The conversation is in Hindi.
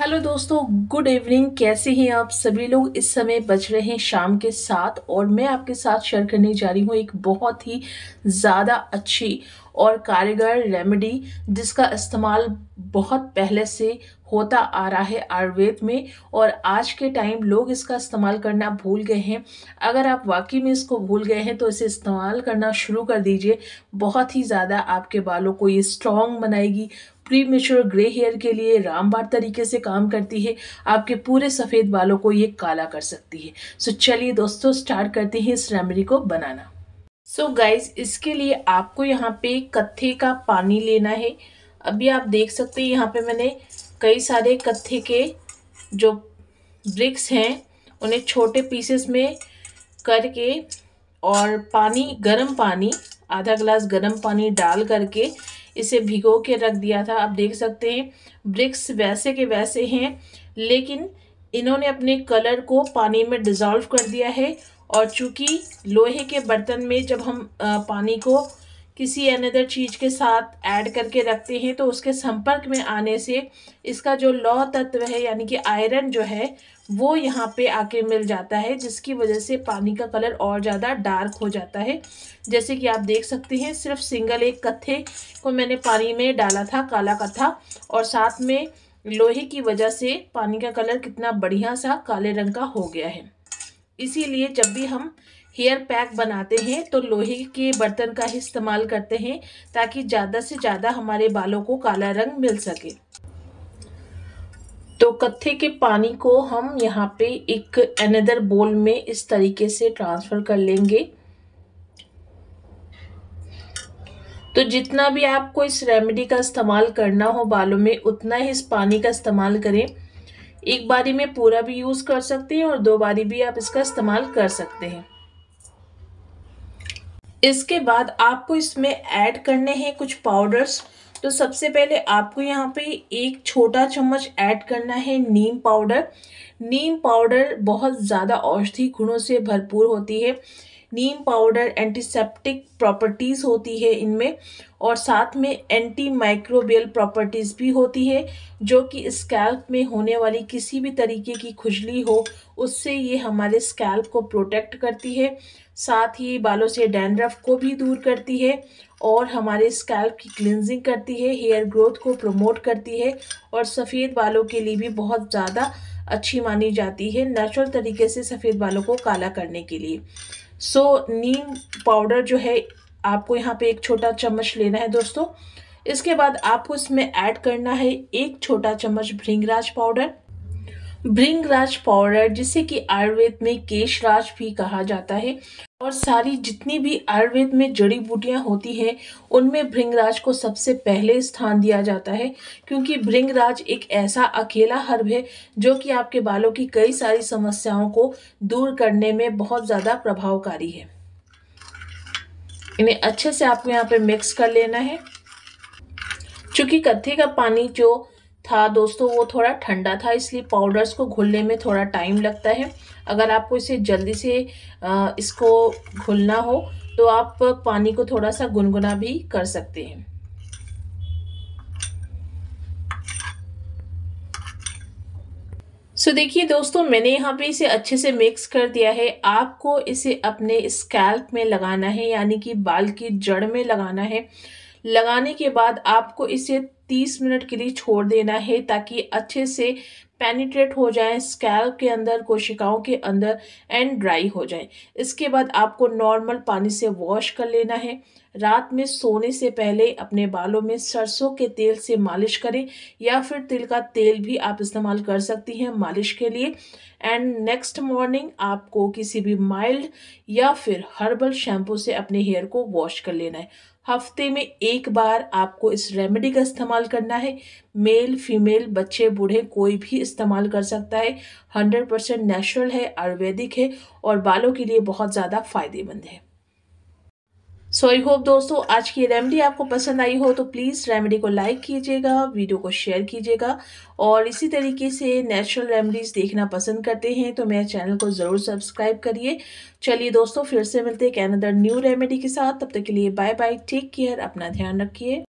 हेलो दोस्तों गुड इवनिंग कैसे हैं आप सभी लोग इस समय बज रहे हैं शाम के साथ और मैं आपके साथ शेयर करने जा रही हूँ एक बहुत ही ज़्यादा अच्छी और कारगर रेमेडी जिसका इस्तेमाल बहुत पहले से होता आ रहा है आयुर्वेद में और आज के टाइम लोग इसका इस्तेमाल करना भूल गए हैं अगर आप वाकई में इसको भूल गए हैं तो इसे इस्तेमाल करना शुरू कर दीजिए बहुत ही ज़्यादा आपके बालों को ये स्ट्रॉन्ग बनाएगी प्री मेच्योर ग्रे हेयर के लिए रामबार तरीके से काम करती है आपके पूरे सफ़ेद बालों को ये काला कर सकती है सो so, चलिए दोस्तों स्टार्ट करते हैं इस रेमेडी को बनाना सो so गाइज इसके लिए आपको यहाँ पे कत्थे का पानी लेना है अभी आप देख सकते हैं यहाँ पे मैंने कई सारे कत्थे के जो ब्रिक्स हैं उन्हें छोटे पीसेस में करके और पानी गर्म पानी आधा ग्लास गर्म पानी डाल करके इसे भिगो के रख दिया था आप देख सकते हैं ब्रिक्स वैसे के वैसे हैं लेकिन इन्होंने अपने कलर को पानी में डिज़ोल्व कर दिया है और चूँकि लोहे के बर्तन में जब हम पानी को किसी अनदर चीज़ के साथ ऐड करके रखते हैं तो उसके संपर्क में आने से इसका जो लौ तत्व है यानी कि आयरन जो है वो यहाँ पे आके मिल जाता है जिसकी वजह से पानी का कलर और ज़्यादा डार्क हो जाता है जैसे कि आप देख सकते हैं सिर्फ सिंगल एक कत्थे को मैंने पानी में डाला था काला कत्था और साथ में लोहे की वजह से पानी का कलर कितना बढ़िया सा काले रंग का हो गया है इसीलिए जब भी हम हेयर पैक बनाते हैं तो लोहे के बर्तन का ही इस्तेमाल करते हैं ताकि ज़्यादा से ज़्यादा हमारे बालों को काला रंग मिल सके तो कत्थे के पानी को हम यहाँ पे एक अनदर बोल में इस तरीके से ट्रांसफ़र कर लेंगे तो जितना भी आपको इस रेमेडी का इस्तेमाल करना हो बालों में उतना ही इस पानी का इस्तेमाल करें एक बारी में पूरा भी यूज़ कर सकते हैं और दो बारी भी आप इसका इस्तेमाल कर सकते हैं इसके बाद आपको इसमें ऐड करने हैं कुछ पाउडर्स तो सबसे पहले आपको यहाँ पे एक छोटा चम्मच ऐड करना है नीम पाउडर नीम पाउडर बहुत ज़्यादा औषधि गुणों से भरपूर होती है नीम पाउडर एंटीसेप्टिक प्रॉपर्टीज़ होती है इनमें और साथ में एंटी माइक्रोबियल प्रॉपर्टीज़ भी होती है जो कि स्कैल्प में होने वाली किसी भी तरीके की खुजली हो उससे ये हमारे स्कैल्प को प्रोटेक्ट करती है साथ ही बालों से डैंड्रफ को भी दूर करती है और हमारे स्कैल्प की क्लिनजिंग करती है हेयर ग्रोथ को प्रमोट करती है और सफ़ेद बालों के लिए भी बहुत ज़्यादा अच्छी मानी जाती है नेचुरल तरीके से सफ़ेद बालों को काला करने के लिए सो so, नीम पाउडर जो है आपको यहाँ पे एक छोटा चम्मच लेना है दोस्तों इसके बाद आपको इसमें ऐड करना है एक छोटा चम्मच भृंगराज पाउडर ब्रिंगराज पाउडर जिसे कि आयुर्वेद में केशराज भी कहा जाता है और सारी जितनी भी आयुर्वेद में जड़ी बूटियां होती हैं उनमें भृंगराज को सबसे पहले स्थान दिया जाता है क्योंकि भृंगराज एक ऐसा अकेला हर्ब है जो कि आपके बालों की कई सारी समस्याओं को दूर करने में बहुत ज़्यादा प्रभावकारी है इन्हें अच्छे से आपको यहाँ पे मिक्स कर लेना है चूँकि कत्थे का पानी जो था दोस्तों वो थोड़ा ठंडा था इसलिए पाउडर्स को घुलने में थोड़ा टाइम लगता है अगर आपको इसे जल्दी से इसको घुलना हो तो आप पानी को थोड़ा सा गुनगुना भी कर सकते हैं सो so, देखिए दोस्तों मैंने यहाँ पे इसे अच्छे से मिक्स कर दिया है आपको इसे अपने स्कैल्प में लगाना है यानी कि बाल की जड़ में लगाना है लगाने के बाद आपको इसे तीस मिनट के लिए छोड़ देना है ताकि अच्छे से पेनिट्रेट हो जाए स्कैल के अंदर कोशिकाओं के अंदर एंड ड्राई हो जाए इसके बाद आपको नॉर्मल पानी से वॉश कर लेना है रात में सोने से पहले अपने बालों में सरसों के तेल से मालिश करें या फिर तिल का तेल भी आप इस्तेमाल कर सकती हैं मालिश के लिए एंड नेक्स्ट मॉर्निंग आपको किसी भी माइल्ड या फिर हर्बल शैम्पू से अपने हेयर को वॉश कर लेना है हफ्ते में एक बार आपको इस रेमेडी का इस्तेमाल करना है मेल फीमेल बच्चे बूढ़े कोई भी इस्तेमाल कर सकता है हंड्रेड परसेंट नेचुरल है आयुर्वेदिक है और बालों के लिए बहुत ज़्यादा फायदेमंद है सो आई होप दोस्तों आज की रेमेडी आपको पसंद आई हो तो प्लीज़ रेमेडी को लाइक कीजिएगा वीडियो को शेयर कीजिएगा और इसी तरीके से नेचुरल रेमेडीज़ देखना पसंद करते हैं तो मेरे चैनल को ज़रूर सब्सक्राइब करिए चलिए दोस्तों फिर से मिलते हैं एक न्यू रेमेडी के साथ तब तक के लिए बाय बाय टेक केयर अपना ध्यान रखिए